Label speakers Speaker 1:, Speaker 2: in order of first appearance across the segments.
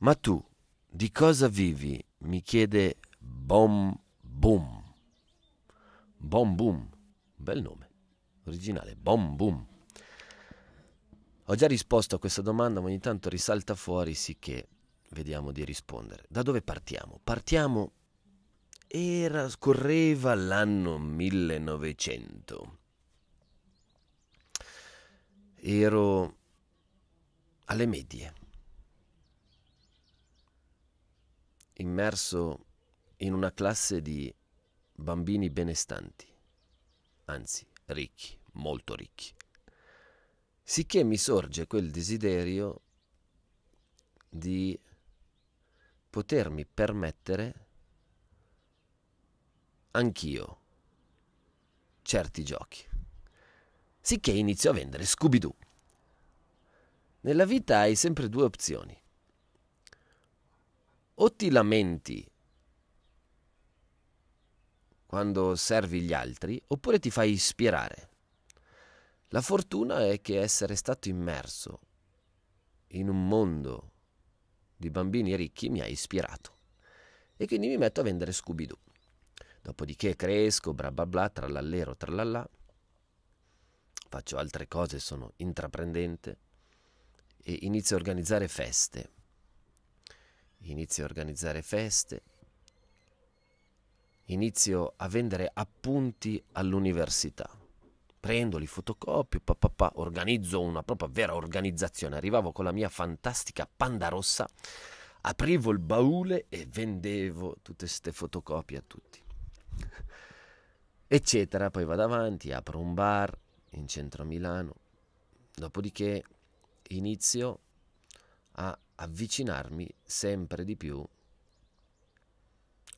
Speaker 1: Ma tu di cosa vivi? mi chiede Bom Boom. Bom Boom, bel nome, originale, Bom Boom. Ho già risposto a questa domanda, ma ogni tanto risalta fuori, sì vediamo di rispondere. Da dove partiamo? Partiamo... Era, scorreva l'anno 1900. Ero alle medie immerso in una classe di bambini benestanti, anzi ricchi, molto ricchi. Sicché mi sorge quel desiderio di potermi permettere anch'io certi giochi. Sicché inizio a vendere Scooby-Doo. Nella vita hai sempre due opzioni o ti lamenti quando servi gli altri, oppure ti fai ispirare. La fortuna è che essere stato immerso in un mondo di bambini ricchi mi ha ispirato e quindi mi metto a vendere Scooby-Doo. Dopodiché cresco, bla bla bla, trallallero, trallallà, faccio altre cose, sono intraprendente e inizio a organizzare feste inizio a organizzare feste, inizio a vendere appunti all'università. Prendo, li fotocopio, papà, papà, organizzo una propria vera organizzazione. Arrivavo con la mia fantastica panda rossa, aprivo il baule e vendevo tutte queste fotocopie a tutti. Eccetera, poi vado avanti, apro un bar in centro a Milano. Dopodiché inizio a avvicinarmi sempre di più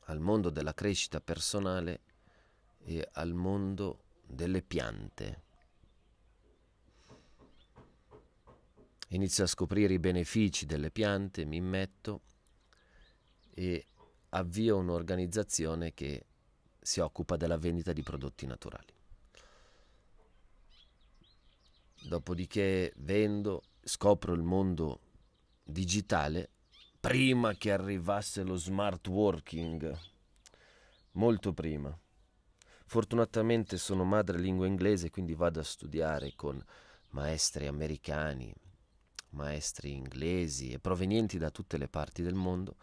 Speaker 1: al mondo della crescita personale e al mondo delle piante. Inizio a scoprire i benefici delle piante, mi immetto e avvio un'organizzazione che si occupa della vendita di prodotti naturali. Dopodiché vendo, scopro il mondo digitale prima che arrivasse lo smart working, molto prima. Fortunatamente sono madrelingua inglese, quindi vado a studiare con maestri americani, maestri inglesi e provenienti da tutte le parti del mondo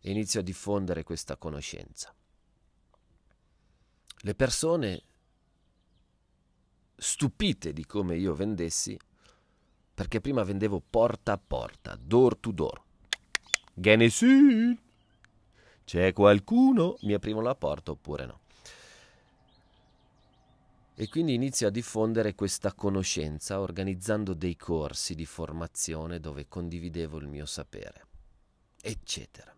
Speaker 1: e inizio a diffondere questa conoscenza. Le persone stupite di come io vendessi perché prima vendevo porta a porta, door to door. Genesin! C'è qualcuno? Mi aprivo la porta oppure no? E quindi inizio a diffondere questa conoscenza organizzando dei corsi di formazione dove condividevo il mio sapere, eccetera.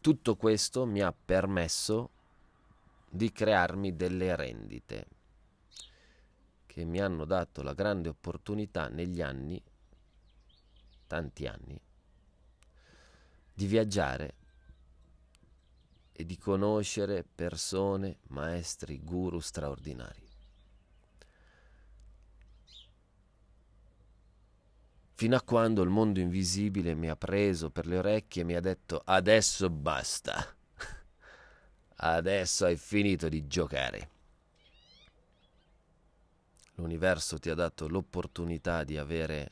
Speaker 1: Tutto questo mi ha permesso di crearmi delle rendite che mi hanno dato la grande opportunità negli anni, tanti anni, di viaggiare e di conoscere persone, maestri, guru straordinari. Fino a quando il mondo invisibile mi ha preso per le orecchie e mi ha detto adesso basta Adesso hai finito di giocare. L'universo ti ha dato l'opportunità di avere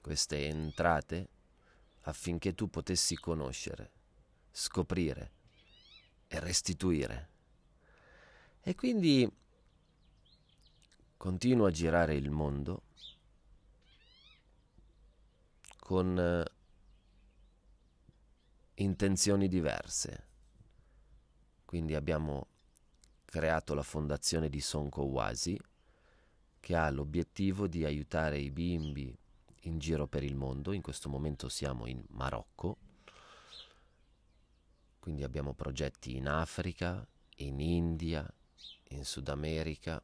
Speaker 1: queste entrate affinché tu potessi conoscere, scoprire e restituire. E quindi continua a girare il mondo con eh, intenzioni diverse quindi abbiamo creato la fondazione di Sonko Wasi che ha l'obiettivo di aiutare i bimbi in giro per il mondo, in questo momento siamo in Marocco, quindi abbiamo progetti in Africa, in India, in Sud America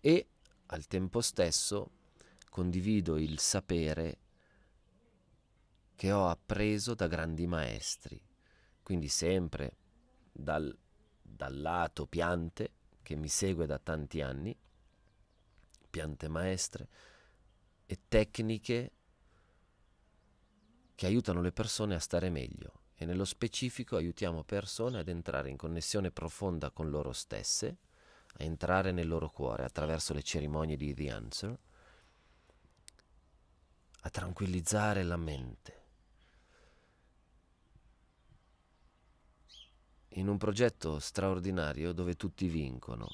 Speaker 1: e al tempo stesso condivido il sapere che ho appreso da grandi maestri, quindi sempre dal, dal lato piante che mi segue da tanti anni, piante maestre e tecniche che aiutano le persone a stare meglio e nello specifico aiutiamo persone ad entrare in connessione profonda con loro stesse, a entrare nel loro cuore attraverso le cerimonie di The Answer, a tranquillizzare la mente in un progetto straordinario dove tutti vincono.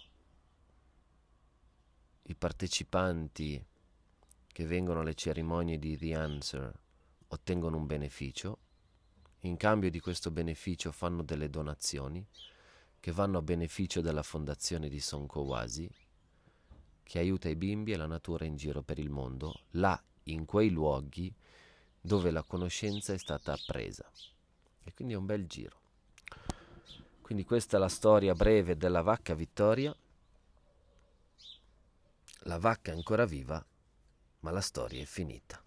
Speaker 1: I partecipanti che vengono alle cerimonie di The Answer ottengono un beneficio, in cambio di questo beneficio fanno delle donazioni che vanno a beneficio della fondazione di Sonkowasi che aiuta i bimbi e la natura in giro per il mondo, là in quei luoghi dove la conoscenza è stata appresa. E quindi è un bel giro. Quindi questa è la storia breve della vacca Vittoria. La vacca è ancora viva, ma la storia è finita.